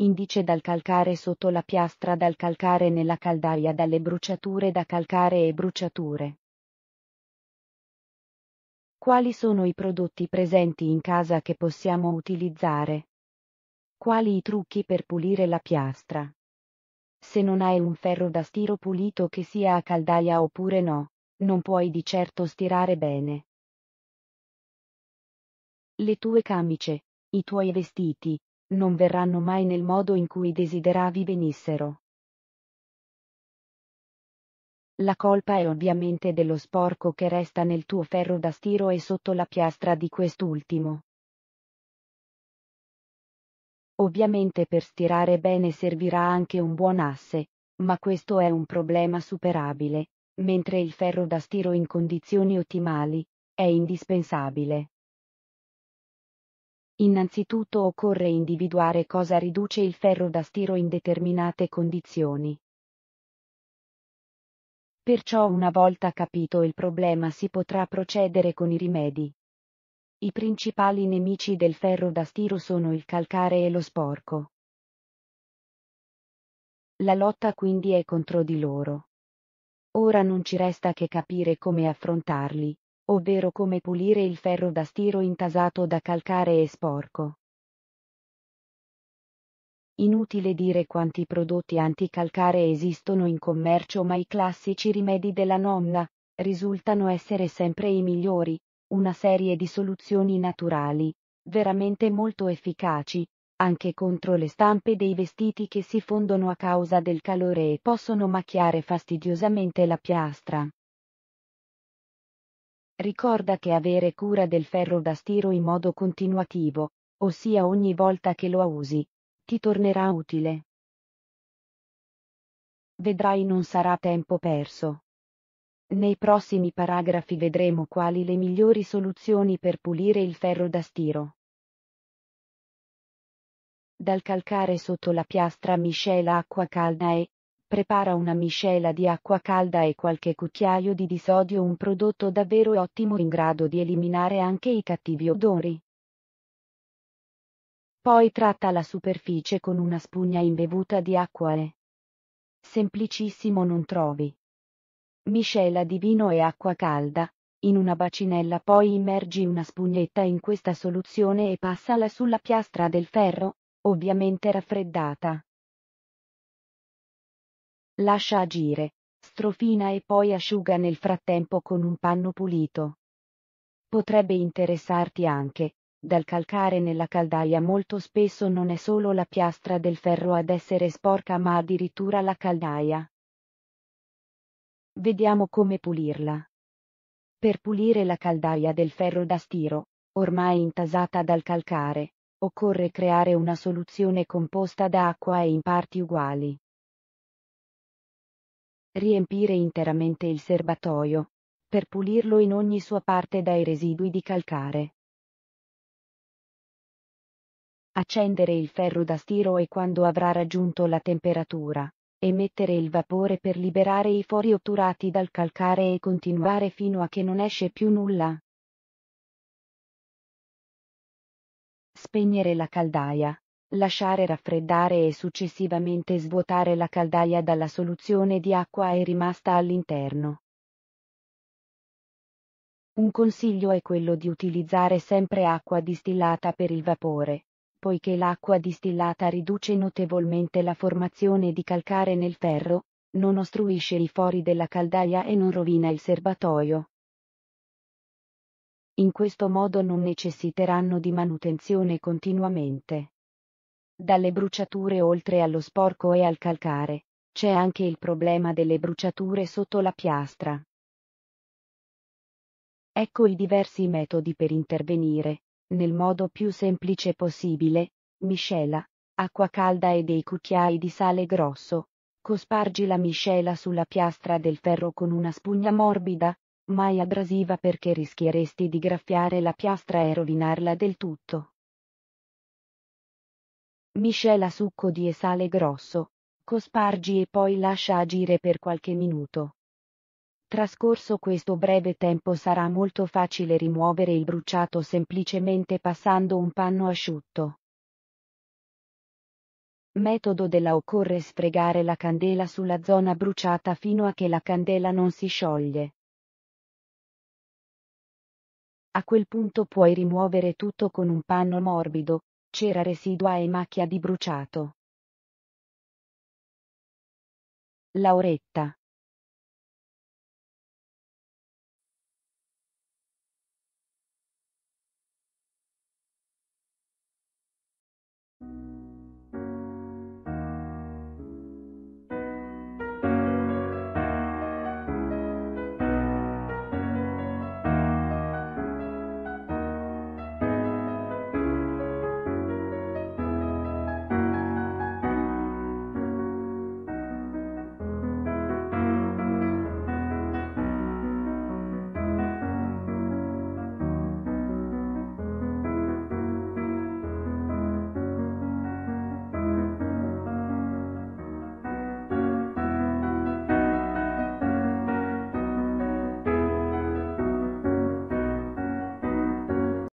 indice dal calcare sotto la piastra dal calcare nella caldaia dalle bruciature da calcare e bruciature. Quali sono i prodotti presenti in casa che possiamo utilizzare? Quali i trucchi per pulire la piastra? Se non hai un ferro da stiro pulito che sia a caldaia oppure no, non puoi di certo stirare bene. Le tue camicie, i tuoi vestiti, non verranno mai nel modo in cui desideravi venissero. La colpa è ovviamente dello sporco che resta nel tuo ferro da stiro e sotto la piastra di quest'ultimo. Ovviamente per stirare bene servirà anche un buon asse, ma questo è un problema superabile, mentre il ferro da stiro in condizioni ottimali è indispensabile. Innanzitutto occorre individuare cosa riduce il ferro da stiro in determinate condizioni. Perciò una volta capito il problema si potrà procedere con i rimedi. I principali nemici del ferro da stiro sono il calcare e lo sporco. La lotta quindi è contro di loro. Ora non ci resta che capire come affrontarli, ovvero come pulire il ferro da stiro intasato da calcare e sporco. Inutile dire quanti prodotti anticalcare esistono in commercio ma i classici rimedi della nonna risultano essere sempre i migliori, una serie di soluzioni naturali, veramente molto efficaci, anche contro le stampe dei vestiti che si fondono a causa del calore e possono macchiare fastidiosamente la piastra. Ricorda che avere cura del ferro da stiro in modo continuativo, ossia ogni volta che lo usi, ti tornerà utile. Vedrai non sarà tempo perso. Nei prossimi paragrafi vedremo quali le migliori soluzioni per pulire il ferro da stiro. Dal calcare sotto la piastra miscela acqua calda e, prepara una miscela di acqua calda e qualche cucchiaio di disodio un prodotto davvero ottimo in grado di eliminare anche i cattivi odori. Poi tratta la superficie con una spugna imbevuta di acqua e... Semplicissimo non trovi. Miscela di vino e acqua calda, in una bacinella poi immergi una spugnetta in questa soluzione e passala sulla piastra del ferro, ovviamente raffreddata. Lascia agire, strofina e poi asciuga nel frattempo con un panno pulito. Potrebbe interessarti anche, dal calcare nella caldaia molto spesso non è solo la piastra del ferro ad essere sporca ma addirittura la caldaia. Vediamo come pulirla. Per pulire la caldaia del ferro da stiro, ormai intasata dal calcare, occorre creare una soluzione composta da acqua e in parti uguali riempire interamente il serbatoio, per pulirlo in ogni sua parte dai residui di calcare. Accendere il ferro da stiro e quando avrà raggiunto la temperatura, emettere il vapore per liberare i fori otturati dal calcare e continuare fino a che non esce più nulla. Spegnere la caldaia, lasciare raffreddare e successivamente svuotare la caldaia dalla soluzione di acqua è rimasta all'interno. Un consiglio è quello di utilizzare sempre acqua distillata per il vapore, poiché l'acqua distillata riduce notevolmente la formazione di calcare nel ferro, non ostruisce i fori della caldaia e non rovina il serbatoio. In questo modo non necessiteranno di manutenzione continuamente. Dalle bruciature oltre allo sporco e al calcare, c'è anche il problema delle bruciature sotto la piastra. Ecco i diversi metodi per intervenire, nel modo più semplice possibile, miscela, acqua calda e dei cucchiai di sale grosso. Cospargi la miscela sulla piastra del ferro con una spugna morbida, mai abrasiva perché rischieresti di graffiare la piastra e rovinarla del tutto. Miscela succo di e sale grosso, cospargi e poi lascia agire per qualche minuto. Trascorso questo breve tempo sarà molto facile rimuovere il bruciato semplicemente passando un panno asciutto. Metodo della occorre sfregare la candela sulla zona bruciata fino a che la candela non si scioglie. A quel punto puoi rimuovere tutto con un panno morbido, Cera residua e macchia di bruciato. Lauretta.